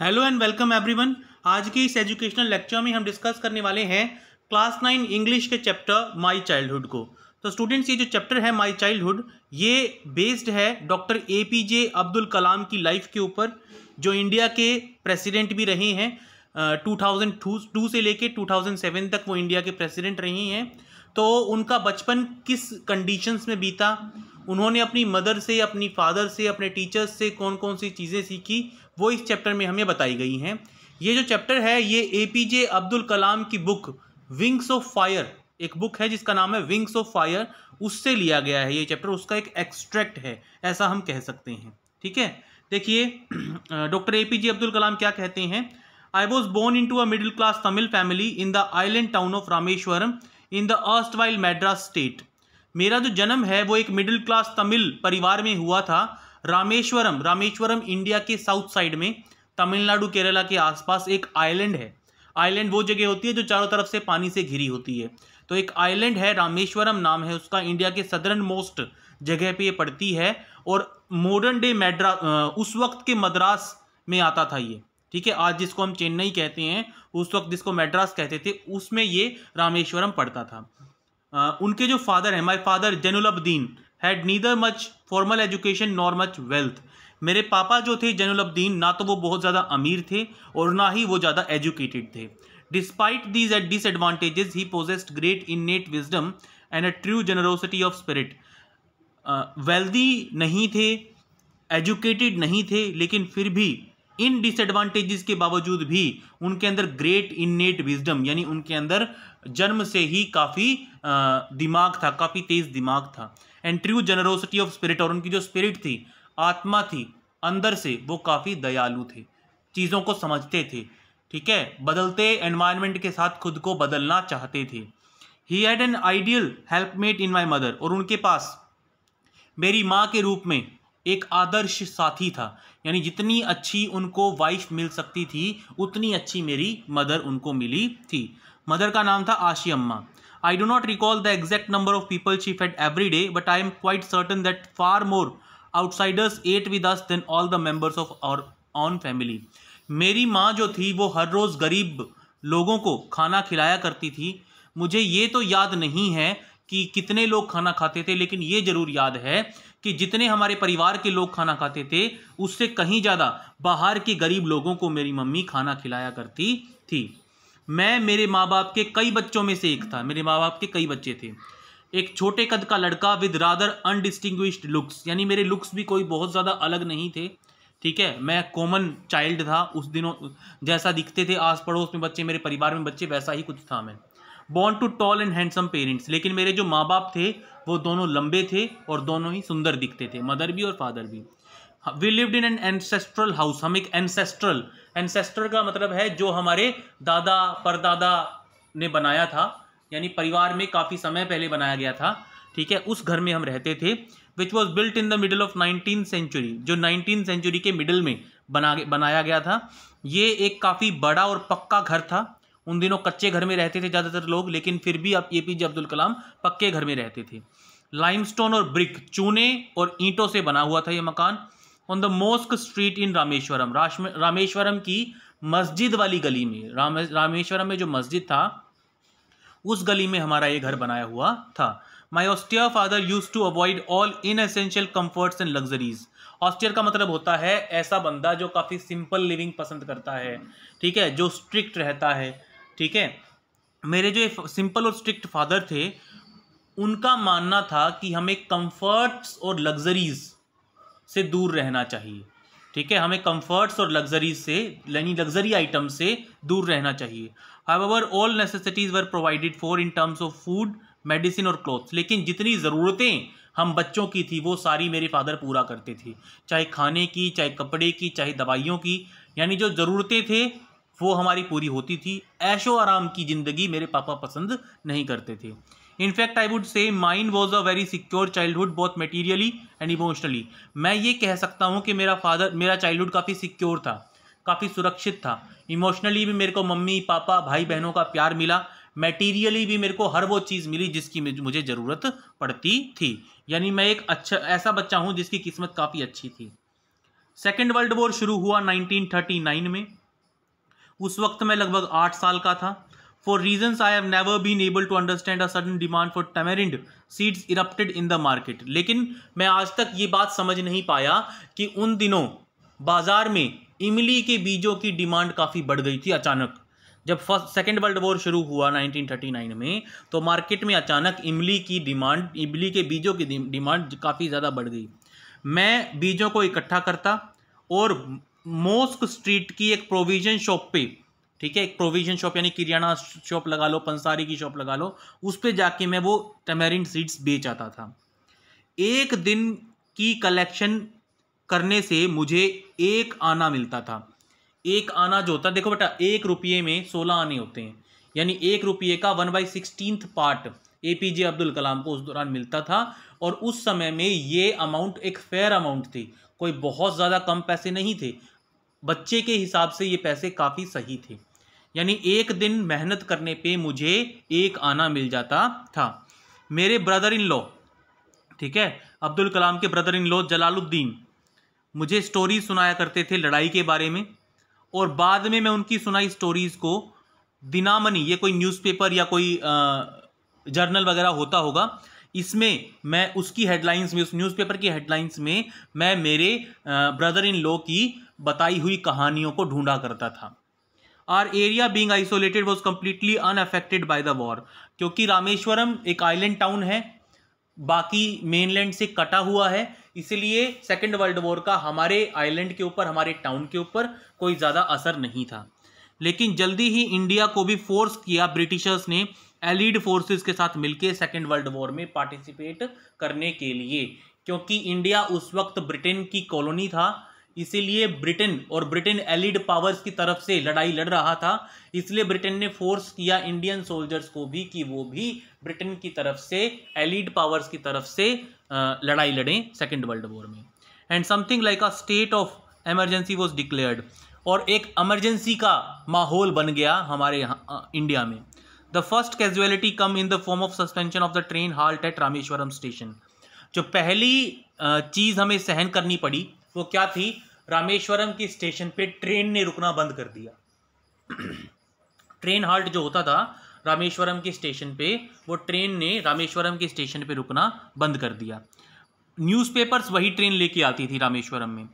Hello and welcome everyone आज के इस एजुकेशनल लेक्चर में हम डिस्कस करने वाले हैं क्लास नाइन इंग्लिश के चैप्टर माय चाइल्डहुड को तो स्टूडेंट्स ये जो चैप्टर है माय चाइल्डहुड ये बेस्ड है doctor A P J Abdul Kalam की लाइफ के ऊपर जो इंडिया के प्रेसिडेंट भी रहे हैं टू थाउजेंड टू से लेके टू थाउजेंड सेवन तक वो इंडिया के प्रेसिडेंट रहे हैं तो उनका बचपन किस कंडीशंस में बीता उन्होंने अपनी मदर से अपनी फादर से अपने टीचर्स से कौन कौन सी चीज़ें सीखी वो इस चैप्टर में हमें बताई गई हैं ये जो चैप्टर है ये ए पी जे अब्दुल कलाम की बुक विंग्स ऑफ फायर एक बुक है जिसका नाम है विंग्स ऑफ फायर उससे लिया गया है ये चैप्टर उसका एक एक्सट्रैक्ट है ऐसा हम कह सकते हैं ठीक है देखिए doctor A P J Abdul Kalam क्या कहते हैं I was born into a middle class Tamil family in the island town of Rameswaram in the erstwhile Madras state मेरा जो जन्म है वो एक मिडिल क्लास तमिल परिवार में हुआ था रामेश्वरम रामेश्वरम इंडिया के साउथ साइड में तमिलनाडु केरला के आसपास एक आइलैंड है आइलैंड वो जगह होती है जो चारों तरफ से पानी से घिरी होती है तो एक आइलैंड है रामेश्वरम नाम है उसका इंडिया के सदरन मोस्ट जगह पे ये पड़ती है और मॉडर्न डे मैड्रा उस वक्त के मद्रास में आता था ये ठीक है आज जिसको हम चेन्नई कहते हैं उस वक्त जिसको मैड्रास कहते थे उसमें ये रामेश्वरम पड़ता था आ, उनके जो फादर हैं my father Jainulabdeen had neither much formal education nor much wealth मेरे पापा जो थे जैनुलब्दीन ना तो वो बहुत ज़्यादा अमीर थे और ना ही वो ज़्यादा एजुकेटेड थे डिस्पाइट दीज एट disadvantages he possessed great innate wisdom and a true generosity of spirit wealthy नहीं थे एजुकेटेड नहीं थे लेकिन फिर भी इन डिसएडवांटेजेस के बावजूद भी उनके अंदर ग्रेट इन नेट विजडम यानी उनके अंदर जन्म से ही काफ़ी दिमाग था काफ़ी तेज़ दिमाग था and true generosity of spirit और उनकी जो स्पिरिट थी आत्मा थी अंदर से वो काफ़ी दयालु थे चीज़ों को समझते थे ठीक है बदलते एनवायरनमेंट के साथ खुद को बदलना चाहते थे he had an ideal helpmate in my mother और उनके पास मेरी माँ के रूप में एक आदर्श साथी था यानी जितनी अच्छी उनको वाइफ मिल सकती थी उतनी अच्छी मेरी मदर उनको मिली थी मदर का नाम था आशी अम्मा I do not recall the exact number of people she fed every day, but I am quite certain that far more outsiders ate with us than all the members of our own family मेरी माँ जो थी वो हर रोज़ गरीब लोगों को खाना खिलाया करती थी मुझे ये तो याद नहीं है कि कितने लोग खाना खाते थे लेकिन ये ज़रूर याद है कि जितने हमारे परिवार के लोग खाना खाते थे उससे कहीं ज़्यादा बाहर के गरीब लोगों को मेरी मम्मी खाना खिलाया करती थी मैं मेरे माँ बाप के कई बच्चों में से एक था मेरे माँ बाप के कई बच्चे थे एक छोटे कद का लड़का विद रादर अनडिस्टिंग लुक्स यानी मेरे लुक्स भी कोई बहुत ज़्यादा अलग नहीं थे ठीक है मैं कॉमन चाइल्ड था उस दिनों जैसा दिखते थे आस पड़ोस में बच्चे मेरे परिवार में बच्चे वैसा ही कुछ था मैं born to tall and handsome parents लेकिन मेरे जो माँ बाप थे वो दोनों लंबे थे और दोनों ही सुंदर दिखते थे मदर भी और फादर भी we lived in an ancestral house हम एक एनसेस्ट्रल एंसेस्टर का मतलब है जो हमारे दादा परदादा ने बनाया था यानी परिवार में काफ़ी समय पहले बनाया गया था ठीक है उस घर में हम रहते थे which was built in the middle of nineteen century जो नाइनटीन सेंचुरी के मिडल में बना बनाया गया था ये एक काफ़ी बड़ा और पक्का घर था उन दिनों कच्चे घर में रहते थे ज़्यादातर लोग लेकिन फिर भी अब ए पी जे अब्दुल कलाम पक्के घर में रहते थे लाइमस्टोन और ब्रिक चूने और ईंटों से बना हुआ था ये मकान on the mosque street in Rameswaram Rameswaram की मस्जिद वाली गली में राम रामेश्वरम में जो मस्जिद था उस गली में हमारा ये घर बनाया हुआ था my austere father use to avoid all inessential comforts and luxuries austere का मतलब होता है ऐसा बंदा जो काफ़ी सिंपल लिविंग पसंद करता है ठीक है जो स्ट्रिक्ट रहता है ठीक है मेरे जो सिंपल और स्ट्रिक्ट फादर थे उनका मानना था कि हमें कम्फर्ट्स और लग्जरीज़ से दूर रहना चाहिए ठीक है हमें कंफर्ट्स और लग्जरी से यानी लग्जरी आइटम से दूर रहना चाहिए our all necessities were provided for in terms of food medicine और क्लोथ्स लेकिन जितनी ज़रूरतें हम बच्चों की थी वो सारी मेरे फादर पूरा करते थे चाहे खाने की चाहे कपड़े की चाहे दवाइयों की यानी जो ज़रूरतें थे वो हमारी पूरी होती थी ऐशो आराम की ज़िंदगी मेरे पापा पसंद नहीं करते थे in fact I would say mine was a very secure childhood बहुत मटीरियली एंड इमोशनली मैं ये कह सकता हूँ कि मेरा फादर मेरा चाइल्डहुड काफ़ी सिक्योर था काफ़ी सुरक्षित था इमोशनली भी मेरे को मम्मी पापा भाई बहनों का प्यार मिला मटीरियली भी मेरे को हर वो चीज़ मिली जिसकी मुझे ज़रूरत पड़ती थी यानी मैं एक अच्छा ऐसा बच्चा हूँ जिसकी किस्मत काफ़ी अच्छी थी सेकेंड वर्ल्ड वॉर शुरू हुआ 1939 में उस वक्त मैं लगभग आठ साल का था For reasons I have never been able to understand, a sudden demand for tamarind seeds erupted in the market. लेकिन मैं आज तक ये बात समझ नहीं पाया कि उन दिनों बाजार में इमली के बीजों की डिमांड काफ़ी बढ़ गई थी अचानक जब फर्स्ट सेकेंड वर्ल्ड वॉर शुरू हुआ 1939 में तो मार्केट में अचानक इमली की डिमांड इमली के बीजों की डिमांड काफ़ी ज़्यादा बढ़ गई मैं बीजों को इकट्ठा करता और मोस्क स्ट्रीट की एक प्रोविजन शॉप पे ठीक है एक प्रोविजन शॉप यानी किरियाना शॉप लगा लो पंसारी की शॉप लगा लो उस पर जाके मैं वो टमेरिन सीड्स बेच आता था एक दिन की कलेक्शन करने से मुझे एक आना मिलता था एक आना जो होता देखो बेटा एक रुपये में सोलह आने होते हैं यानी एक रुपये का one by sixteenth part A P J Abdul Kalam को उस दौरान मिलता था और उस समय में ये अमाउंट एक फेयर अमाउंट थी कोई बहुत ज़्यादा कम पैसे नहीं थे बच्चे के हिसाब से ये पैसे काफ़ी सही थे यानी एक दिन मेहनत करने पे मुझे एक आना मिल जाता था मेरे ब्रदर इन लॉ ठीक है अब्दुल कलाम के ब्रदर इन लॉ जलालुद्दीन मुझे स्टोरी सुनाया करते थे लड़ाई के बारे में और बाद में मैं उनकी सुनाई स्टोरीज़ को दिनामनी ये कोई न्यूज़पेपर या कोई जर्नल वगैरह होता होगा इसमें मैं उसकी हेडलाइंस में उस न्यूज़पेपर की हेडलाइंस में मैं मेरे ब्रदर इन लॉ की बताई हुई कहानियों को ढूंढा करता था our area being isolated was completely unaffected by the war क्योंकि रामेश्वरम एक आइलैंड टाउन है बाकी मेनलैंड से कटा हुआ है इसलिए सेकेंड वर्ल्ड वॉर का हमारे आइलैंड के ऊपर हमारे टाउन के ऊपर कोई ज़्यादा असर नहीं था लेकिन जल्दी ही इंडिया को भी फोर्स किया ब्रिटिशर्स ने एलिड फोर्सेस के साथ मिलकर सेकेंड वर्ल्ड वॉर में पार्टिसिपेट करने के लिए क्योंकि इंडिया उस वक्त ब्रिटेन की कॉलोनी था इसीलिए ब्रिटेन और ब्रिटेन एलिड पावर्स की तरफ से लड़ाई लड़ रहा था इसलिए ब्रिटेन ने फोर्स किया इंडियन सोल्जर्स को भी कि वो भी ब्रिटेन की तरफ से एलिड पावर्स की तरफ से लड़ाई लड़ें सेकेंड वर्ल्ड वॉर में and something like a state of emergency was declared और एक एमरजेंसी का माहौल बन गया हमारे यहाँ इंडिया में the first casualty come in the form of suspension of the train halt at Rameswaram station जो पहली चीज़ हमें सहन करनी पड़ी वो तो क्या थी रामेश्वरम की स्टेशन पे ट्रेन ने रुकना बंद कर दिया ट्रेन हाल्ट जो होता था रामेश्वरम के स्टेशन पे वो ट्रेन ने रामेश्वरम के स्टेशन पे रुकना बंद कर दिया न्यूज़पेपर्स वही ट्रेन लेके आती थी रामेश्वरम में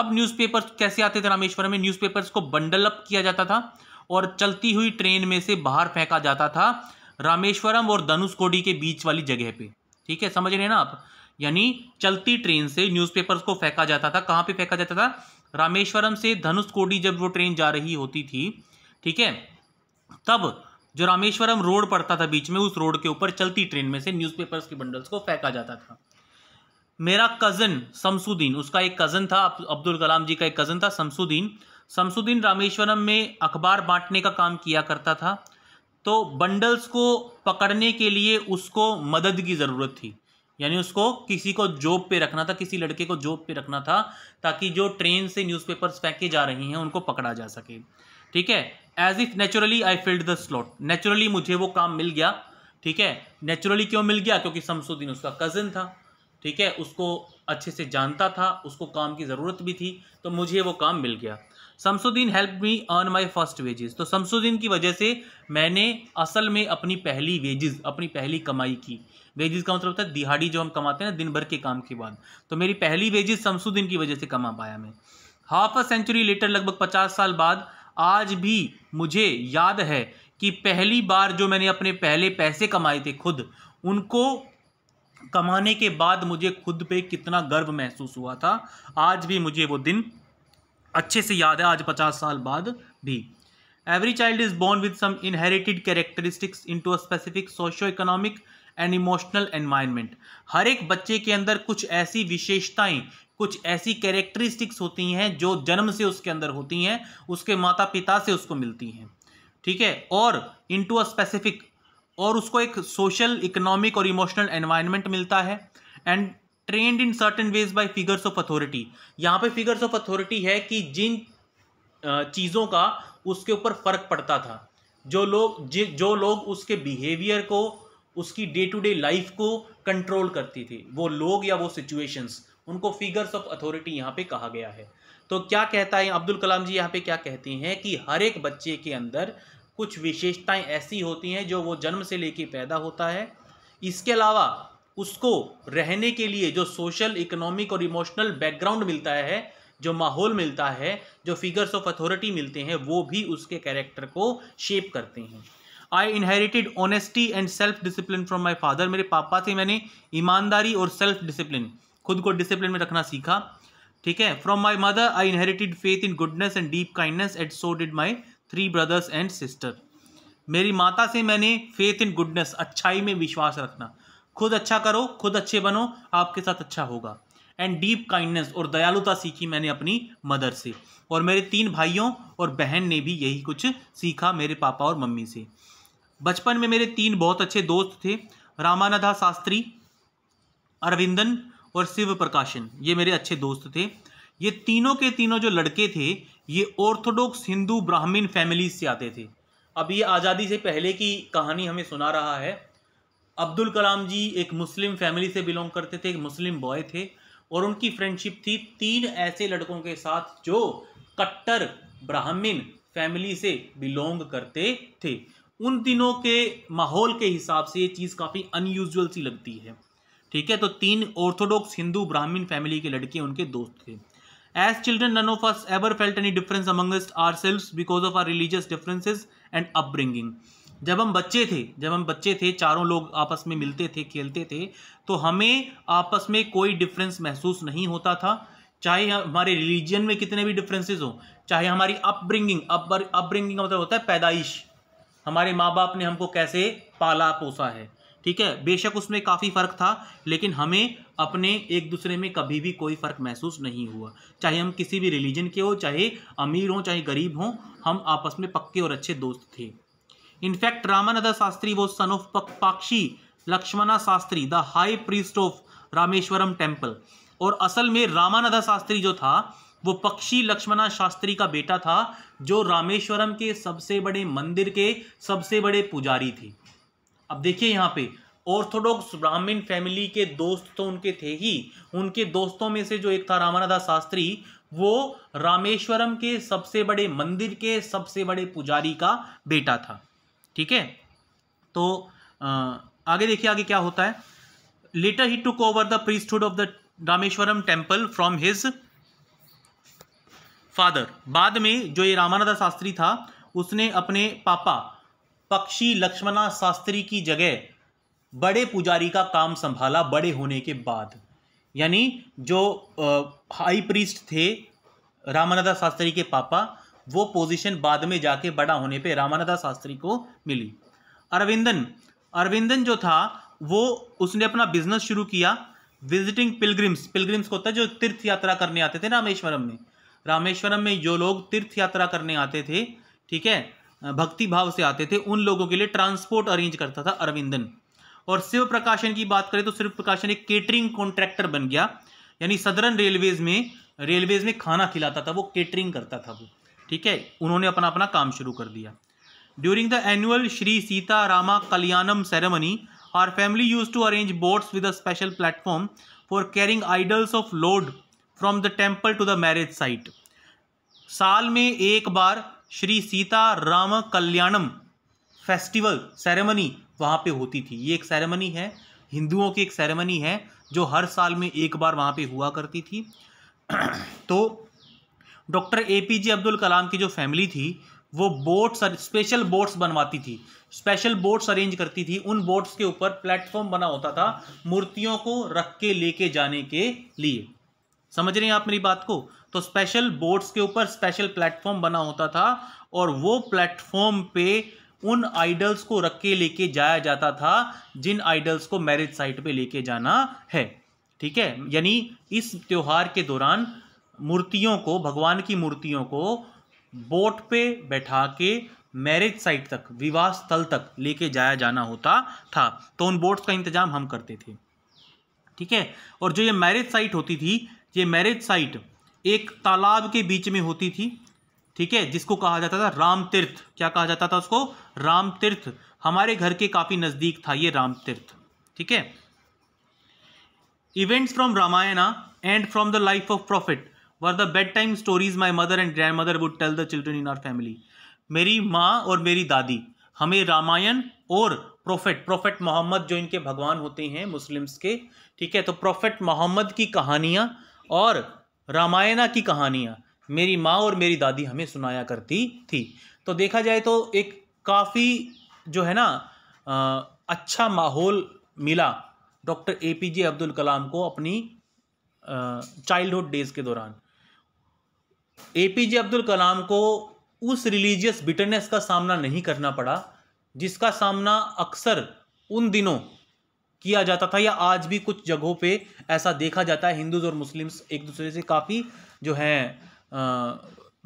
अब न्यूज़पेपर्स कैसे आते थे रामेश्वरम में न्यूज़पेपर्स को बंडल अप किया जाता था और चलती हुई ट्रेन में से बाहर फेंका जाता था रामेश्वरम और कोडी के बीच वाली जगह पे ठीक है समझ रहे हैं ना आप यानी चलती ट्रेन से न्यूज़पेपर्स को फेंका जाता था कहाँ पे फेंका जाता था रामेश्वरम से धनुषकोडी जब वो ट्रेन जा रही होती थी ठीक है तब जो रामेश्वरम रोड पड़ता था बीच में उस रोड के ऊपर चलती ट्रेन में से न्यूज़पेपर्स के बंडल्स को फेंका जाता था मेरा कज़न शमसुद्दीन उसका एक कज़न था अब्दुल कलाम जी का एक कज़न था शमसुद्दीन शमसुद्दीन रामेश्वरम में अखबार बांटने का काम किया करता था तो बंडल्स को पकड़ने के लिए उसको मदद की ज़रूरत थी यानी उसको किसी को जॉब पे रखना था किसी लड़के को जॉब पे रखना था ताकि जो ट्रेन से न्यूज़पेपर्स फेंके जा रही हैं उनको पकड़ा जा सके ठीक है as if naturally I filled the slot naturally मुझे वो काम मिल गया ठीक है नेचुरली क्यों मिल गया क्योंकि शमसुद्दीन उसका कज़िन था ठीक है उसको अच्छे से जानता था उसको काम की ज़रूरत भी थी तो मुझे वो काम मिल गया Shamsuddin help me earn my first wages तो शमसुद्दीन की वजह से मैंने असल में अपनी पहली वेजेस अपनी पहली कमाई की वेजेस का मतलब होता है दिहाड़ी जो हम कमाते हैं ना दिन भर के काम के बाद तो मेरी पहली वेजेस शमसुद्दीन की वजह से कमा पाया मैं हाफ अ सेंचुरी लेटर लगभग पचास साल बाद आज भी मुझे याद है कि पहली बार जो मैंने अपने पहले पैसे कमाए थे खुद उनको कमाने के बाद मुझे खुद पे कितना गर्व महसूस हुआ था आज भी मुझे वो दिन अच्छे से याद है आज पचास साल बाद भी every child is born with some inherited characteristics into a specific socio economic and emotional environment हर एक बच्चे के अंदर कुछ ऐसी विशेषताएं कुछ ऐसी कैरेक्टरिस्टिक्स होती हैं जो जन्म से उसके अंदर होती हैं उसके माता पिता से उसको मिलती हैं ठीक है और इनटू अ स्पेसिफिक और उसको एक सोशल इकोनॉमिक और इमोशनल एनवायरमेंट मिलता है and trained in certain ways by figures of authority यहाँ पे फिगर्स ऑफ अथॉरिटी है कि जिन चीज़ों का उसके ऊपर फर्क पड़ता था जो लोग जो लोग उसके बिहेवियर को उसकी डे टू डे लाइफ को कंट्रोल करती थी वो लोग या वो सिचुएशंस उनको फिगर्स ऑफ अथॉरिटी यहाँ पे कहा गया है तो क्या कहता है अब्दुल कलाम जी यहाँ पे क्या कहते हैं कि हर एक बच्चे के अंदर कुछ विशेषताएं ऐसी होती हैं जो वो जन्म से लेके पैदा होता है इसके अलावा उसको रहने के लिए जो सोशल इकोनॉमिक और इमोशनल बैकग्राउंड मिलता है जो माहौल मिलता है जो फिगर्स ऑफ अथॉरिटी मिलते हैं वो भी उसके कैरेक्टर को शेप करते हैं I inherited honesty and self discipline from my father मेरे पापा से मैंने ईमानदारी और सेल्फ डिसिप्लिन खुद को डिसिप्लिन में रखना सीखा ठीक है from my mother I inherited faith in goodness and deep kindness एट so did my three brothers and sister मेरी माता से मैंने फेथ इन गुडनेस अच्छाई में विश्वास रखना खुद अच्छा करो खुद अच्छे बनो आपके साथ अच्छा होगा एंड डीप काइंडनेस और दयालुता सीखी मैंने अपनी मदर से और मेरे तीन भाइयों और बहन ने भी यही कुछ सीखा मेरे पापा और मम्मी से बचपन में मेरे तीन बहुत अच्छे दोस्त थे रामानदा शास्त्री अरविंदन और शिव प्रकाशन ये मेरे अच्छे दोस्त थे ये तीनों के तीनों जो लड़के थे ये ऑर्थोडॉक्स हिंदू ब्राह्मीण फैमिली से आते थे अब ये आज़ादी से पहले की कहानी हमें सुना रहा है अब्दुल कलाम जी एक मुस्लिम फैमिली से बिलोंग करते थे एक मुस्लिम बॉय थे और उनकी फ्रेंडशिप थी तीन ऐसे लड़कों के साथ जो कट्टर ब्राह्मण फैमिली से बिलोंग करते थे उन दिनों के माहौल के हिसाब से ये चीज़ काफ़ी अनयूजल सी लगती है ठीक है तो तीन ऑर्थोडॉक्स हिंदू ब्राह्मण फैमिली के लड़के उनके दोस्त थे As none of of ever felt any difference amongst our ourselves because of our religious differences and upbringing जब हम बच्चे थे जब हम बच्चे थे चारों लोग आपस में मिलते थे खेलते थे तो हमें आपस में कोई डिफरेंस महसूस नहीं होता था चाहे हमारे रिलीजन में कितने भी डिफरेंसेस हों चाहे हमारी अपब्रिंगिंग अपब्रिंगिंग का मतलब होता है पैदाइश हमारे माँ बाप ने हमको कैसे पाला पोसा है ठीक है बेशक उसमें काफ़ी फ़र्क था लेकिन हमें अपने एक दूसरे में कभी भी कोई फ़र्क महसूस नहीं हुआ चाहे हम किसी भी रिलीजन के हो चाहे अमीर हों चाहे गरीब हों हम आपस में पक्के और अच्छे दोस्त थे इनफैक्ट रामानंदा शास्त्री वो son of Pakshi Lakshmana Shastri the high priest of Rameswaram temple और असल में रामानंदा शास्त्री जो था वो पक्षी लक्ष्मणा शास्त्री का बेटा था जो रामेश्वरम के सबसे बड़े मंदिर के सबसे बड़े पुजारी थे अब देखिए यहाँ पे ऑर्थोडॉक्स ब्राह्मण फैमिली के दोस्त तो उनके थे ही उनके दोस्तों में से जो एक था रामानंदा शास्त्री वो रामेश्वरम के सबसे बड़े मंदिर के सबसे बड़े पुजारी का बेटा था ठीक है तो आगे देखिए आगे क्या होता है later he took over the priesthood of the Rameswaram temple from his father बाद में जो ये रामानंदा शास्त्री था उसने अपने पापा पक्षी लक्ष्मणा शास्त्री की जगह बड़े पुजारी का काम संभाला बड़े होने के बाद यानी जो हाई प्रीस्ट थे रामानंदा शास्त्री के पापा वो पोजीशन बाद में जाके बड़ा होने पे रामानंदा शास्त्री को मिली अरविंदन अरविंदन जो था वो उसने अपना बिजनेस शुरू किया विजिटिंग पिलग्रिम्स पिलग्रिम्स को होता है जो तीर्थ यात्रा करने आते थे रामेश्वरम में रामेश्वरम में जो लोग तीर्थ यात्रा करने आते थे ठीक है भक्ति भाव से आते थे उन लोगों के लिए ट्रांसपोर्ट अरेंज करता था अरविंदन और शिव प्रकाशन की बात करें तो शिव प्रकाशन एक केटरिंग कॉन्ट्रैक्टर बन गया यानी सदरन रेलवेज में रेलवेज में खाना खिलाता था वो केटरिंग करता था वो ठीक है उन्होंने अपना अपना काम शुरू कर दिया during the annual Shri Sita Rama Kalyanam ceremony our family use to arrange boats with a special platform for carrying idols of lord from the temple to the marriage site साल में एक बार श्री सीता राम कल्याणम फेस्टिवल सेरेमनी वहाँ पे होती थी ये एक सेरेमनी है हिंदुओं की एक सेरेमनी है जो हर साल में एक बार वहाँ पे हुआ करती थी तो doctor A P J Abdul Kalam की जो फैमिली थी वो बोट्स स्पेशल बोट्स बनवाती थी स्पेशल बोट्स अरेंज करती थी उन बोट्स के ऊपर प्लेटफॉर्म बना होता था मूर्तियों को रख के लेके जाने के लिए समझ रहे हैं आप मेरी बात को तो स्पेशल बोट्स के ऊपर स्पेशल प्लेटफॉर्म बना होता था और वो प्लेटफॉर्म पे उन आइडल्स को रख के लेके जाया जाता था जिन आइडल्स को मैरिज साइट पे लेके जाना है ठीक है यानी इस त्यौहार के दौरान मूर्तियों को भगवान की मूर्तियों को बोट पे बैठा के मैरिज साइट तक विवाह स्थल तक लेके जाया जाना होता था तो उन बोट्स का इंतजाम हम करते थे ठीक है और जो ये मैरिज साइट होती थी ये मैरिज साइट एक तालाब के बीच में होती थी ठीक है जिसको कहा जाता था राम तीर्थ क्या कहा जाता था उसको राम तीर्थ हमारे घर के काफ़ी नज़दीक था ये राम तीर्थ ठीक है events from Ramayana and from the life of prophet were the bedtime stories my mother and grandmother would tell the children in our family मेरी माँ और मेरी दादी हमें रामायण और प्रोफेट प्रोफेट मोहम्मद जो इनके भगवान होते हैं मुस्लिम्स के ठीक है तो प्रोफेट मोहम्मद की कहानियाँ और रामायणा की कहानियाँ मेरी माँ और मेरी दादी हमें सुनाया करती थी तो देखा जाए तो एक काफ़ी जो है ना आ, अच्छा माहौल मिला doctor A P J Abdul Kalam को अपनी चाइल्डहुड डेज़ के दौरान ए पी जे अब्दुल कलाम को उस रिलीजियस बिटरनेस का सामना नहीं करना पड़ा जिसका सामना अक्सर उन दिनों किया जाता था या आज भी कुछ जगहों पे ऐसा देखा जाता है हिंदूज और मुस्लिम्स एक दूसरे से काफ़ी जो हैं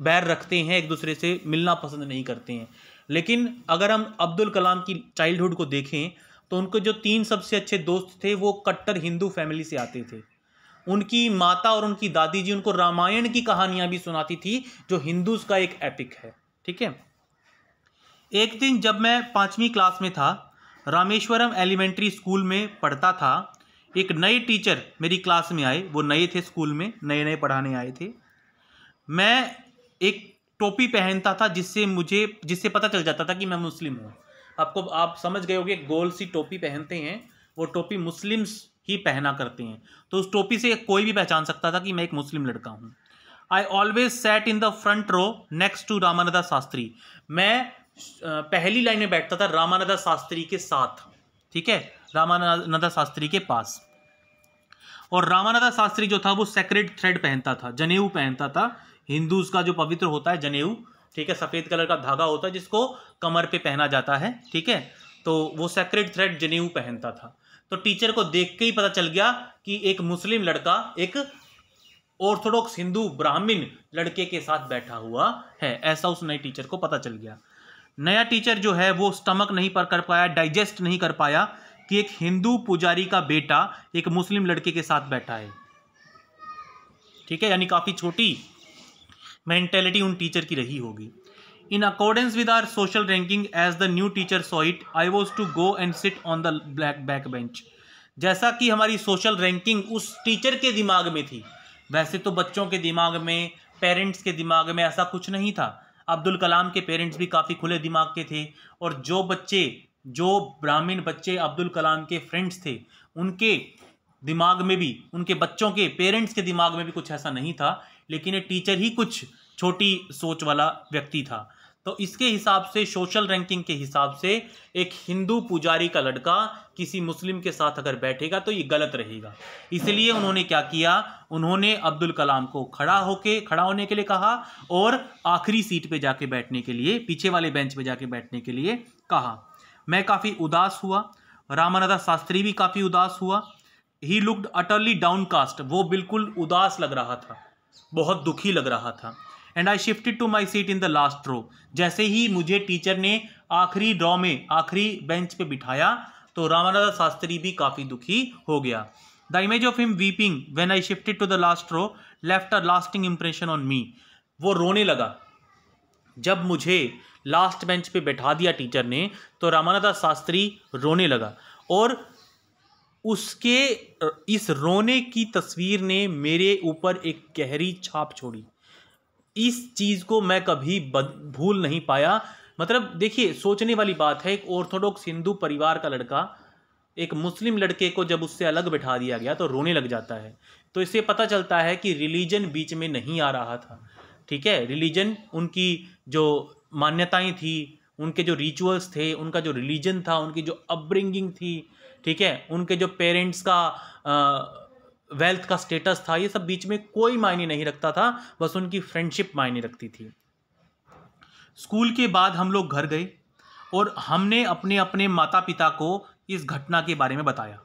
बैर रखते हैं एक दूसरे से मिलना पसंद नहीं करते हैं लेकिन अगर हम अब्दुल कलाम की चाइल्डहुड को देखें तो उनके जो तीन सबसे अच्छे दोस्त थे वो कट्टर हिंदू फैमिली से आते थे उनकी माता और उनकी दादी जी उनको रामायण की कहानियां भी सुनाती थी जो हिंदूज का एक एपिक है ठीक है एक दिन जब मैं पाँचवीं क्लास में था रामेश्वरम एलिमेंट्री स्कूल में पढ़ता था एक नए टीचर मेरी क्लास में आए वो नए थे स्कूल में नए नए पढ़ाने आए थे मैं एक टोपी पहनता था जिससे मुझे जिससे पता चल जाता था कि मैं मुस्लिम हूँ आपको आप समझ गए होंगे गोल सी टोपी पहनते हैं वो टोपी मुस्लिम्स ही पहना करते हैं तो उस टोपी से कोई भी पहचान सकता था कि मैं एक मुस्लिम लड़का हूँ I always sat in the front row next to Ramanatha Shastri मैं पहली लाइन में बैठता था रामानदा शास्त्री के साथ ठीक है रामानदा शास्त्री के पास और रामानदा शास्त्री जो था वो सेक्रेट थ्रेड पहनता था जनेऊ पहनता था हिंदूज का जो पवित्र होता है जनेऊ ठीक है सफ़ेद कलर का धागा होता है जिसको कमर पे पहना जाता है ठीक है तो वो सेक्रेड थ्रेड जनेऊ पहनता था तो टीचर को देख के ही पता चल गया कि एक मुस्लिम लड़का एक ऑर्थोडॉक्स हिंदू ब्राह्मण लड़के के साथ बैठा हुआ है ऐसा उस नए टीचर को पता चल गया नया टीचर जो है वो स्टमक नहीं पर कर पाया डाइजेस्ट नहीं कर पाया कि एक हिंदू पुजारी का बेटा एक मुस्लिम लड़के के साथ बैठा है ठीक है यानी काफ़ी छोटी मेंटेलिटी उन टीचर की रही होगी in accordance with our social ranking as the new teacher so it I was to go and sit on the black back bench जैसा कि हमारी सोशल रैंकिंग उस टीचर के दिमाग में थी वैसे तो बच्चों के दिमाग में पेरेंट्स के दिमाग में ऐसा कुछ नहीं था अब्दुल कलाम के पेरेंट्स भी काफ़ी खुले दिमाग के थे और जो बच्चे जो ब्राह्मण बच्चे अब्दुल कलाम के फ्रेंड्स थे उनके दिमाग में भी उनके बच्चों के पेरेंट्स के दिमाग में भी कुछ ऐसा नहीं था लेकिन ये टीचर ही कुछ छोटी सोच वाला व्यक्ति था तो इसके हिसाब से सोशल रैंकिंग के हिसाब से एक हिंदू पुजारी का लड़का किसी मुस्लिम के साथ अगर बैठेगा तो ये गलत रहेगा इसलिए उन्होंने क्या किया उन्होंने अब्दुल कलाम को खड़ा होके खड़ा होने के लिए कहा और आखिरी सीट पे जाके बैठने के लिए पीछे वाले बेंच पे जाके बैठने के लिए कहा मैं काफ़ी उदास हुआ रामानदा शास्त्री भी काफ़ी उदास हुआ ही लुकड अटरली डाउनकास्ट वो बिल्कुल उदास लग रहा था बहुत दुखी लग रहा था and I shifted to my seat in the last row जैसे ही मुझे टीचर ने आखिरी रॉ में आखिरी बेंच पे बिठाया तो रामानंदा शास्त्री भी काफ़ी दुखी हो गया the image of him weeping when I shifted to the last row left a lasting impression on me वो रोने लगा जब मुझे लास्ट बेंच पे बैठा दिया टीचर ने तो रामानंदा शास्त्री रोने लगा और उसके इस रोने की तस्वीर ने मेरे ऊपर एक गहरी छाप छोड़ी इस चीज़ को मैं कभी भूल नहीं पाया मतलब देखिए सोचने वाली बात है एक ऑर्थोडॉक्स हिंदू परिवार का लड़का एक मुस्लिम लड़के को जब उससे अलग बैठा दिया गया तो रोने लग जाता है तो इससे पता चलता है कि रिलीजन बीच में नहीं आ रहा था ठीक है रिलीजन उनकी जो मान्यताएं थी उनके जो रिचुअल्स थे उनका जो रिलीजन था उनकी जो अपब्रिंगिंग थी ठीक है उनके जो पेरेंट्स का आ, वेल्थ का स्टेटस था ये सब बीच में कोई मायने नहीं रखता था बस उनकी फ्रेंडशिप मायने रखती थी स्कूल के बाद हम लोग घर गए और हमने अपने अपने माता पिता को इस घटना के बारे में बताया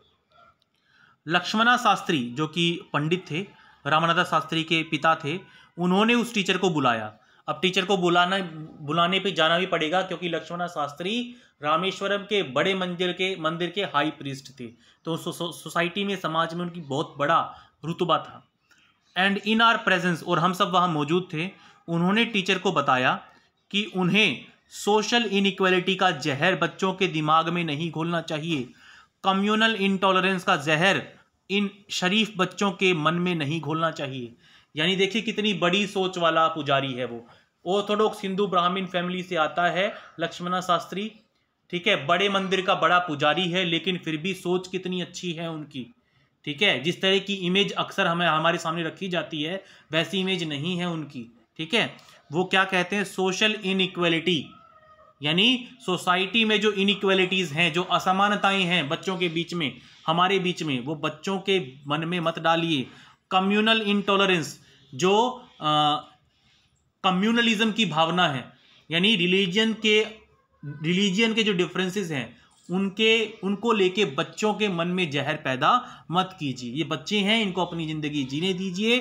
लक्ष्मणा शास्त्री जो कि पंडित थे रामानंदा शास्त्री के पिता थे उन्होंने उस टीचर को बुलाया अब टीचर को बुलाना बुलाने पे जाना भी पड़ेगा क्योंकि लक्ष्मणा शास्त्री रामेश्वरम के बड़े मंदिर के मंदिर के हाई प्रिस्ट थे तो सो, सो, सोसाइटी में समाज में उनकी बहुत बड़ा रुतबा था एंड इन आर प्रेजेंस और हम सब वहाँ मौजूद थे उन्होंने टीचर को बताया कि उन्हें सोशल इनक्वलिटी का जहर बच्चों के दिमाग में नहीं घोलना चाहिए कम्यूनल इंटॉलरेंस का जहर इन शरीफ बच्चों के मन में नहीं घोलना चाहिए यानी देखिए कितनी बड़ी सोच वाला पुजारी है वो ऑर्थोडॉक्स हिंदू ब्राह्मीण फैमिली से आता है लक्ष्मणा शास्त्री ठीक है बड़े मंदिर का बड़ा पुजारी है लेकिन फिर भी सोच कितनी अच्छी है उनकी ठीक है जिस तरह की इमेज अक्सर हमें हमारे सामने रखी जाती है वैसी इमेज नहीं है उनकी ठीक है वो क्या कहते हैं सोशल इनइक्वलिटी यानी सोसाइटी में जो इनइक्वलिटीज़ हैं जो असमानताएं हैं बच्चों के बीच में हमारे बीच में वो बच्चों के मन में मत डालिए कम्युनल इंटॉलरेंस जो कम्युनलिज्म की भावना है यानी रिलीजन के रिलीजन के जो डिफरेंसेस हैं उनके उनको लेके बच्चों के मन में जहर पैदा मत कीजिए ये बच्चे हैं इनको अपनी ज़िंदगी जीने दीजिए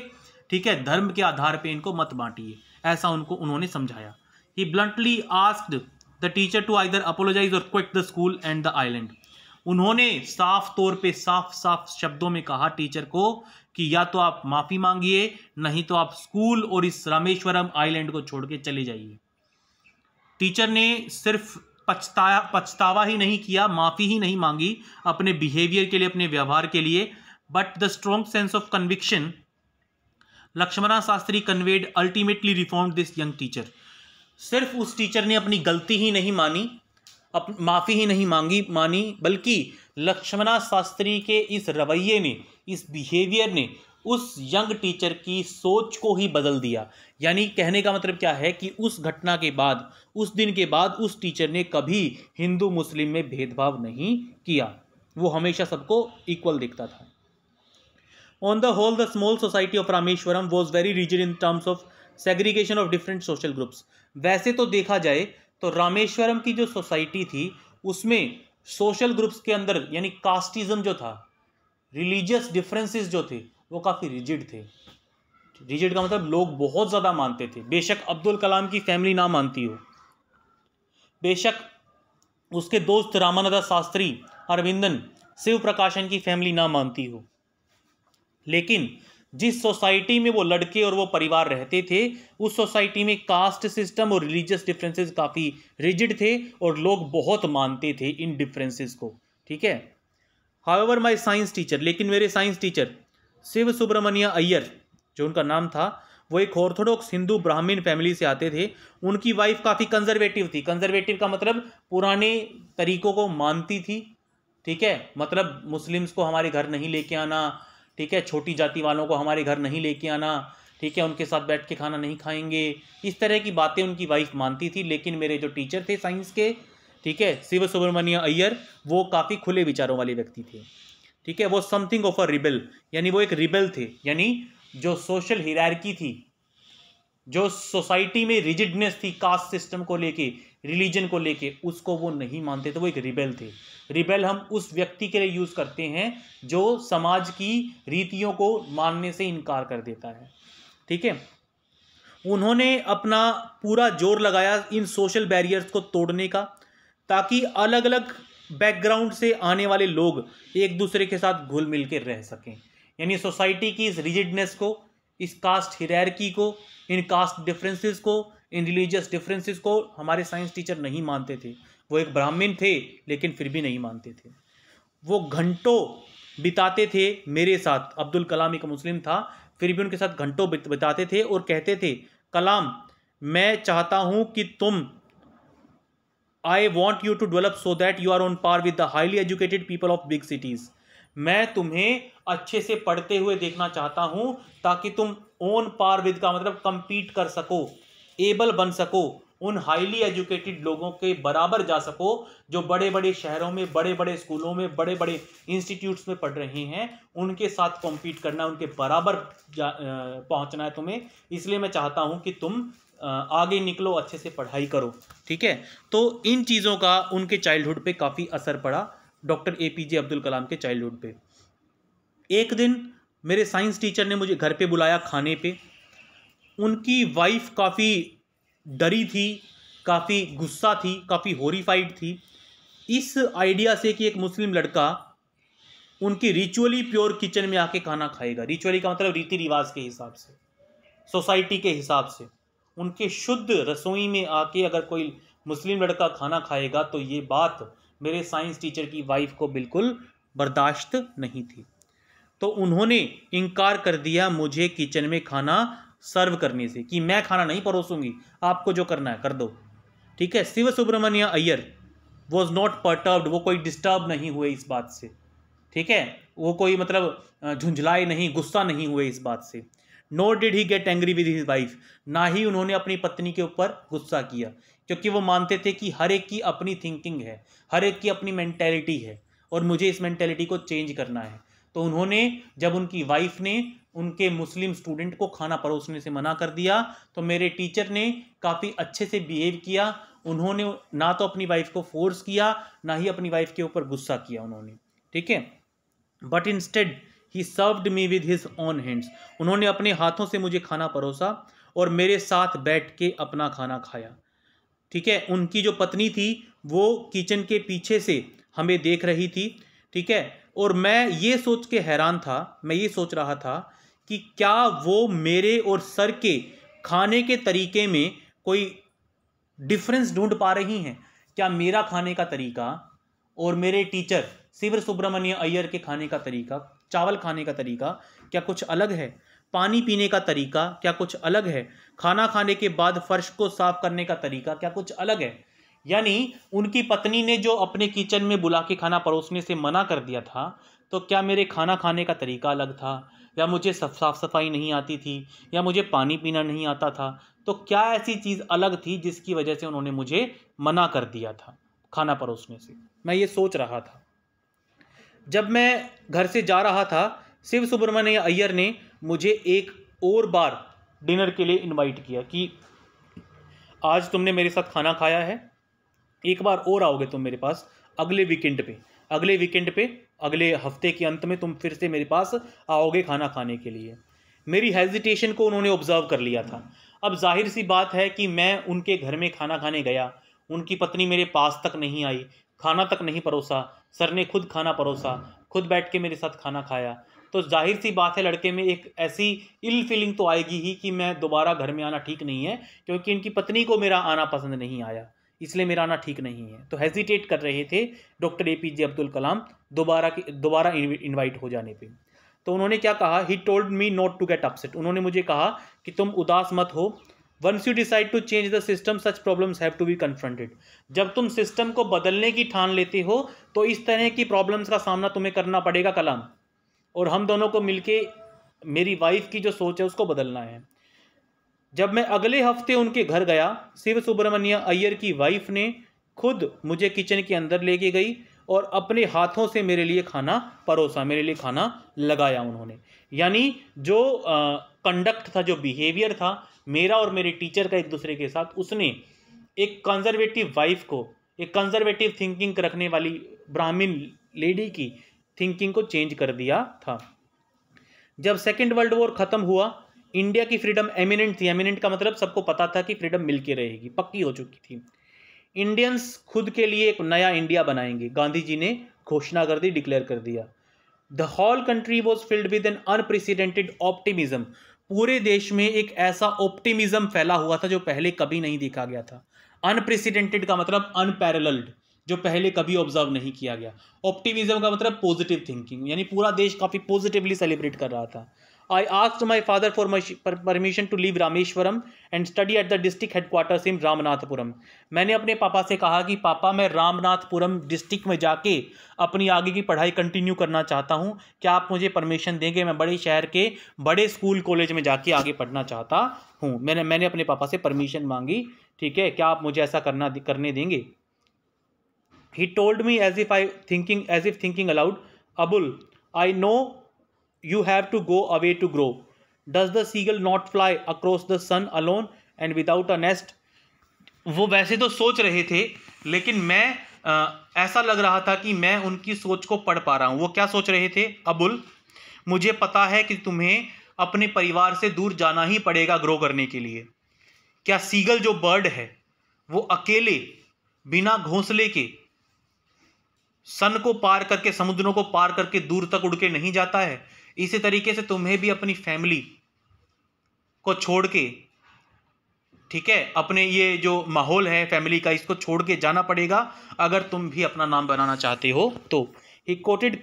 ठीक है धर्म के आधार पे इनको मत बांटिए ऐसा उनको उन्होंने समझाया ही bluntly asked the teacher to either apologize or quit the school and the island उन्होंने साफ तौर पे साफ साफ शब्दों में कहा टीचर को कि या तो आप माफ़ी मांगिए नहीं तो आप स्कूल और इस रामेश्वरम आइलैंड को छोड़ के चले जाइए टीचर ने सिर्फ पछताया पछतावा ही नहीं किया माफ़ी ही नहीं मांगी अपने बिहेवियर के लिए अपने व्यवहार के लिए but the strong sense of conviction Lakshmana Shastri conveyed ultimately reform this young teacher सिर्फ उस टीचर ने अपनी गलती ही नहीं मानी अप माफ़ी ही नहीं मांगी मानी बल्कि लक्ष्मणा शास्त्री के इस रवैये ने इस बिहेवियर ने उस यंग टीचर की सोच को ही बदल दिया यानी कहने का मतलब क्या है कि उस घटना के बाद उस दिन के बाद उस टीचर ने कभी हिंदू मुस्लिम में भेदभाव नहीं किया वो हमेशा सबको इक्वल दिखता था on the whole the small society of Rameswaram was very rigid in terms of segregation of different social groups वैसे तो देखा जाए तो रामेश्वरम की जो सोसाइटी थी उसमें सोशल ग्रुप्स के अंदर यानी कास्टिज्म जो था रिलीजियस डिफरेंसेस जो थे वो काफ़ी रिजिड थे रिजिड का मतलब लोग बहुत ज़्यादा मानते थे बेशक अब्दुल कलाम की फैमिली ना मानती हो बेशक उसके दोस्त रामानंदा शास्त्री अरविंदन शिव प्रकाशन की फैमिली ना मानती हो लेकिन जिस सोसाइटी में वो लड़के और वो परिवार रहते थे उस सोसाइटी में कास्ट सिस्टम और रिलीजियस डिफरेंसेस काफ़ी रिजिड थे और लोग बहुत मानते थे इन डिफरेंसेस को ठीक है हावेवर माई साइंस टीचर लेकिन मेरे साइंस टीचर शिव सुब्रमण्य अय्यर जो उनका नाम था वो एक ऑर्थोडॉक्स हिंदू ब्राह्मीण फैमिली से आते थे उनकी वाइफ काफ़ी कंजर्वेटिव थी कंजर्वेटिव का मतलब पुराने तरीकों को मानती थी ठीक है मतलब मुस्लिम्स को हमारे घर नहीं लेके आना ठीक है छोटी जाति वालों को हमारे घर नहीं लेके आना ठीक है उनके साथ बैठ के खाना नहीं खाएंगे इस तरह की बातें उनकी वाइफ मानती थी लेकिन मेरे जो टीचर थे साइंस के ठीक है शिव सुब्रमण्य अय्यर वो काफ़ी खुले विचारों वाले व्यक्ति थे ठीक है वो समथिंग ऑफ अ रिबेल यानी वो एक रिबेल थे यानी जो सोशल हिरारकी थी जो सोसाइटी में रिजिडनेस थी कास्ट सिस्टम को लेके रिलीजन को लेके उसको वो नहीं मानते थे तो वो एक रिबेल थे रिबेल हम उस व्यक्ति के लिए यूज़ करते हैं जो समाज की रीतियों को मानने से इनकार कर देता है ठीक है उन्होंने अपना पूरा जोर लगाया इन सोशल बैरियर्स को तोड़ने का ताकि अलग अलग बैकग्राउंड से आने वाले लोग एक दूसरे के साथ घुल मिल के रह सकें यानी सोसाइटी की इस रिजिडनेस को इस कास्ट हिरैरकी को इन कास्ट डिफरेंसेस को इन रिलीजियस डिफरेंसेस को हमारे साइंस टीचर नहीं मानते थे वो एक ब्राह्मण थे लेकिन फिर भी नहीं मानते थे वो घंटों बिताते थे मेरे साथ अब्दुल कलाम एक मुस्लिम था फिर भी उनके साथ घंटों बिताते थे और कहते थे कलाम मैं चाहता हूँ कि तुम I want you to develop so that you are on par with the highly educated people of big cities मैं तुम्हें अच्छे से पढ़ते हुए देखना चाहता हूं ताकि तुम ओन पार विद का मतलब कम्पीट कर सको एबल बन सको उन हाईली एजुकेटेड लोगों के बराबर जा सको जो बड़े बड़े शहरों में बड़े बड़े स्कूलों में बड़े बड़े इंस्टीट्यूट्स में पढ़ रहे हैं उनके साथ कॉम्पीट करना उनके बराबर पहुंचना पहुँचना है तुम्हें इसलिए मैं चाहता हूँ कि तुम आगे निकलो अच्छे से पढ़ाई करो ठीक है तो इन चीज़ों का उनके चाइल्डहुड पे काफ़ी असर पड़ा doctor A P J Abdul Kalam के चाइल्डहुड पे एक दिन मेरे साइंस टीचर ने मुझे घर पे बुलाया खाने पे उनकी वाइफ काफ़ी डरी थी काफ़ी गुस्सा थी काफ़ी हॉरीफाइड थी इस आइडिया से कि एक मुस्लिम लड़का उनकी रिचुअली प्योर किचन में आके खाना खाएगा रिचुअली का मतलब रीति रिवाज के हिसाब से सोसाइटी के हिसाब से उनके शुद्ध रसोई में आके अगर कोई मुस्लिम लड़का खाना खाएगा तो ये बात मेरे साइंस टीचर की वाइफ को बिल्कुल बर्दाश्त नहीं थी तो उन्होंने इनकार कर दिया मुझे किचन में खाना सर्व करने से कि मैं खाना नहीं परोसूंगी आपको जो करना है कर दो ठीक है Shiv Subramania Iyer was not perturbed वो कोई डिस्टर्ब नहीं हुए इस बात से ठीक है वो कोई मतलब झुंझलाए नहीं गुस्सा नहीं हुए इस बात से nor did he get angry with his wife ना ही उन्होंने अपनी पत्नी के ऊपर गुस्सा किया क्योंकि वो मानते थे कि हर एक की अपनी थिंकिंग है हर एक की अपनी मैंटेलिटी है और मुझे इस मैंटेलिटी को चेंज करना है तो उन्होंने जब उनकी वाइफ ने उनके मुस्लिम स्टूडेंट को खाना परोसने से मना कर दिया तो मेरे टीचर ने काफ़ी अच्छे से बिहेव किया उन्होंने ना तो अपनी वाइफ को फोर्स किया ना ही अपनी वाइफ के ऊपर गुस्सा किया उन्होंने ठीक है but instead he served me with his own hands उन्होंने अपने हाथों से मुझे खाना परोसा और मेरे साथ बैठ के अपना खाना खाया ठीक है उनकी जो पत्नी थी वो किचन के पीछे से हमें देख रही थी ठीक है और मैं ये सोच के हैरान था मैं ये सोच रहा था कि क्या वो मेरे और सर के खाने के तरीके में कोई डिफरेंस ढूंढ पा रही हैं क्या मेरा खाने का तरीका और मेरे टीचर सिवर सुब्रमण्य अय्यर के खाने का तरीका चावल खाने का तरीका क्या कुछ अलग है पानी पीने का तरीका क्या कुछ अलग है खाना खाने के बाद फर्श को साफ करने का तरीका क्या कुछ अलग है यानी उनकी पत्नी ने जो अपने किचन में बुला के खाना परोसने से मना कर दिया था तो क्या मेरे खाना खाने का तरीका अलग था या मुझे साफ सफाई नहीं आती थी या मुझे पानी पीना नहीं आता था तो क्या ऐसी चीज़ अलग थी जिसकी वजह से उन्होंने मुझे मना कर दिया था खाना परोसने से मैं ये सोच रहा था जब मैं घर से जा रहा था शिव सुब्रमण्य अय्यर ने मुझे एक और बार डिनर के लिए इनवाइट किया कि आज तुमने मेरे साथ खाना खाया है एक बार और आओगे तुम मेरे पास अगले वीकेंड पे अगले वीकेंड पे अगले हफ्ते के अंत में तुम फिर से मेरे पास आओगे खाना खाने के लिए मेरी हेजिटेशन को उन्होंने ऑब्जर्व कर लिया था अब जाहिर सी बात है कि मैं उनके घर में खाना खाने गया उनकी पत्नी मेरे पास तक नहीं आई खाना तक नहीं परोसा सर ने खुद खाना परोसा खुद बैठ के मेरे साथ खाना खाया तो जाहिर सी बात है लड़के में एक ऐसी इल फीलिंग तो आएगी ही कि मैं दोबारा घर में आना ठीक नहीं है क्योंकि इनकी पत्नी को मेरा आना पसंद नहीं आया इसलिए मेरा आना ठीक नहीं है तो हेजिटेट कर रहे थे doctor A P J Abdul Kalam दोबारा दोबारा इन्वाइट हो जाने पर तो उन्होंने क्या कहा he told me not to get upset उन्होंने मुझे कहा कि तुम उदास मत हो once you decide to change the system such problems have to be confronted जब तुम सिस्टम को बदलने की ठान लेते हो तो इस तरह की प्रॉब्लम्स का सामना तुम्हें करना पड़ेगा कलाम और हम दोनों को मिलके मेरी वाइफ की जो सोच है उसको बदलना है जब मैं अगले हफ्ते उनके घर गया शिव सुब्रमण्य अय्यर की वाइफ ने खुद मुझे किचन के अंदर लेके गई और अपने हाथों से मेरे लिए खाना परोसा मेरे लिए खाना लगाया उन्होंने यानी जो कंडक्ट था जो बिहेवियर था मेरा और मेरे टीचर का एक दूसरे के साथ उसने एक कंजर्वेटिव वाइफ को एक कंजर्वेटिव थिंकिंग रखने वाली ब्राह्मीण लेडी की थिंकिंग को चेंज कर दिया था जब सेकेंड वर्ल्ड वॉर खत्म हुआ इंडिया की फ्रीडम एमिनेंट थी एमिनेंट का मतलब सबको पता था कि फ्रीडम मिल के रहेगी पक्की हो चुकी थी इंडियंस खुद के लिए एक नया इंडिया बनाएंगे गांधी जी ने घोषणा कर दी डिक्लेयर कर दिया the whole country was filled with an unprecedented optimism पूरे देश में एक ऐसा ऑप्टिमिज्म फैला हुआ था जो पहले कभी नहीं देखा गया था अनप्रेसिडेंटेड का मतलब अनपैरल्ड जो पहले कभी ऑब्जर्व नहीं किया गया ऑप्टिमिज्म का मतलब पॉजिटिव थिंकिंग यानी पूरा देश काफ़ी पॉजिटिवली सेलिब्रेट कर रहा था I ask my father for permission to leave Rameswaram and study at the district headquarters in Ramanathapuram मैंने अपने पापा से कहा कि पापा मैं रामनाथपुरम डिस्ट्रिक्ट में जाके अपनी आगे की पढ़ाई कंटिन्यू करना चाहता हूँ क्या आप मुझे परमिशन देंगे मैं बड़े शहर के बड़े स्कूल कॉलेज में जाके आगे पढ़ना चाहता हूँ मैंने मैंने अपने पापा से परमिशन मांगी ठीक है क्या आप मुझे ऐसा करना करने देंगे he told me as if i thinking as if thinking aloud abul i know you have to go away to grow does the seagull not fly across the sun alone and without a nest वो वैसे तो सोच रहे थे लेकिन मैं आ, ऐसा लग रहा था कि मैं उनकी सोच को पढ़ पा रहा हूँ वो क्या सोच रहे थे अबुल मुझे पता है कि तुम्हें अपने परिवार से दूर जाना ही पड़ेगा ग्रो करने के लिए क्या सीगल जो बर्ड है वो अकेले बिना घोंसले के सन को पार करके समुद्रों को पार करके दूर तक उड़ के नहीं जाता है इसी तरीके से तुम्हें भी अपनी फैमिली को छोड़ के ठीक है अपने ये जो माहौल है फैमिली का इसको छोड़ के जाना पड़ेगा अगर तुम भी अपना नाम बनाना चाहते हो तो he quoted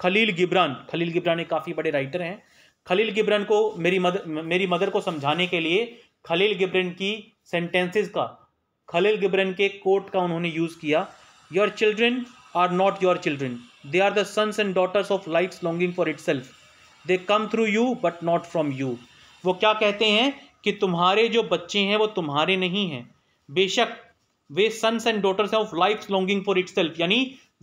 Khalil Gibran Khalil Gibran एक काफ़ी बड़े राइटर हैं खलील गिब्रान को मेरी मदर मेरी मदर को समझाने के लिए खलील गिब्रन की सेंटेंसेस का खलील गिब्रन के कोट का उन्होंने यूज़ किया your children are not your children. They are the sons and daughters of life's longing for itself. They come through you but not from you. वो क्या कहते हैं कि तुम्हारे जो बच्चे हैं वो तुम्हारे नहीं हैं बेशक वे sons and daughters of life longing for it यानी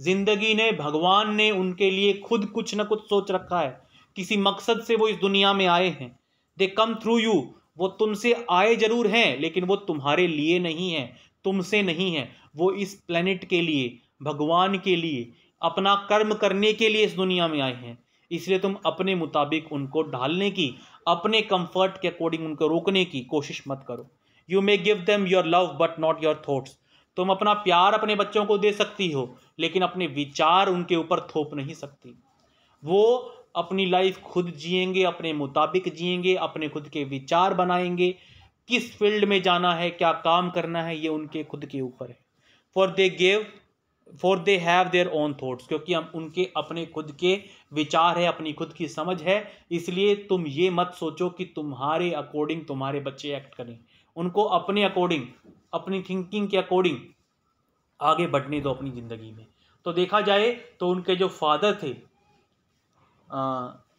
जिंदगी ने भगवान ने उनके लिए खुद कुछ ना कुछ सोच रखा है किसी मकसद से वो इस दुनिया में आए हैं दे कम थ्रू यू वो तुमसे आए जरूर हैं लेकिन वो तुम्हारे लिए नहीं हैं तुमसे नहीं हैं वो इस प्लेनेट के लिए भगवान के लिए अपना कर्म करने के लिए इस दुनिया में आए हैं इसलिए तुम अपने मुताबिक उनको ढालने की अपने कंफर्ट के अकॉर्डिंग उनको रोकने की कोशिश मत करो you may give them your love but not your thoughts तुम अपना प्यार अपने बच्चों को दे सकती हो लेकिन अपने विचार उनके ऊपर थोप नहीं सकती वो अपनी लाइफ खुद जिएंगे अपने मुताबिक जिएंगे अपने खुद के विचार बनाएंगे किस फील्ड में जाना है क्या काम करना है ये उनके खुद के ऊपर है for they gave for they have their own thoughts क्योंकि हम उनके अपने खुद के विचार है अपनी खुद की समझ है इसलिए तुम ये मत सोचो कि तुम्हारे अकॉर्डिंग तुम्हारे बच्चे एक्ट करें उनको अपने अकॉर्डिंग अपनी थिंकिंग के अकॉर्डिंग आगे बढ़ने दो अपनी ज़िंदगी में तो देखा जाए तो उनके जो फादर थे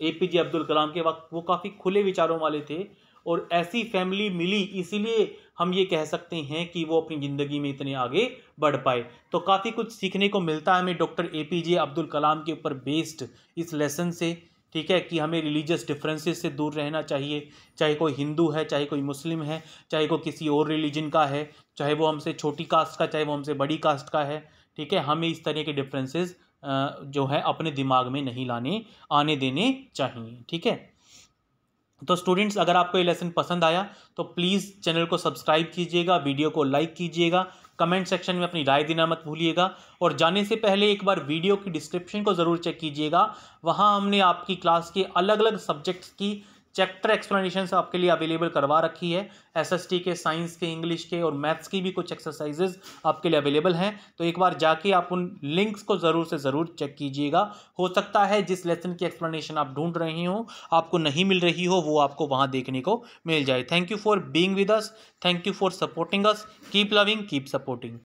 ए पी जे अब्दुल कलाम के वक्त वो काफ़ी खुले विचारों वाले थे और ऐसी फैमिली मिली इसीलिए हम ये कह सकते हैं कि वो अपनी ज़िंदगी में इतने आगे बढ़ पाए तो काफ़ी कुछ सीखने को मिलता है हमें doctor A P J Abdul Kalam के ऊपर बेस्ड इस लेसन से ठीक है कि हमें रिलीजियस डिफरेंसेस से दूर रहना चाहिए चाहे कोई हिंदू है चाहे कोई मुस्लिम है चाहे कोई किसी और रिलीजन का है चाहे वो हमसे छोटी कास्ट का चाहे वो हमसे बड़ी कास्ट का है ठीक है हमें इस तरह के डिफरेंसेस जो है अपने दिमाग में नहीं लाने आने देने चाहिए ठीक है तो स्टूडेंट्स अगर आपको ये लेसन पसंद आया तो प्लीज़ चैनल को सब्सक्राइब कीजिएगा वीडियो को लाइक कीजिएगा कमेंट सेक्शन में अपनी राय देना मत भूलिएगा और जाने से पहले एक बार वीडियो की डिस्क्रिप्शन को ज़रूर चेक कीजिएगा वहाँ हमने आपकी क्लास के अलग अलग सब्जेक्ट्स की चैप्टर एक्सप्लेनेशन आपके लिए अवेलेबल करवा रखी है एसएसटी के साइंस के इंग्लिश के और मैथ्स की भी कुछ एक्सरसाइजेज आपके लिए अवेलेबल हैं तो एक बार जाके आप उन लिंक्स को ज़रूर से ज़रूर चेक कीजिएगा हो सकता है जिस लेसन की एक्सप्लेनेशन आप ढूंढ रहे हो आपको नहीं मिल रही हो वो आपको वहाँ देखने को मिल जाए thank you for being with us thank you for supporting us keep loving keep supporting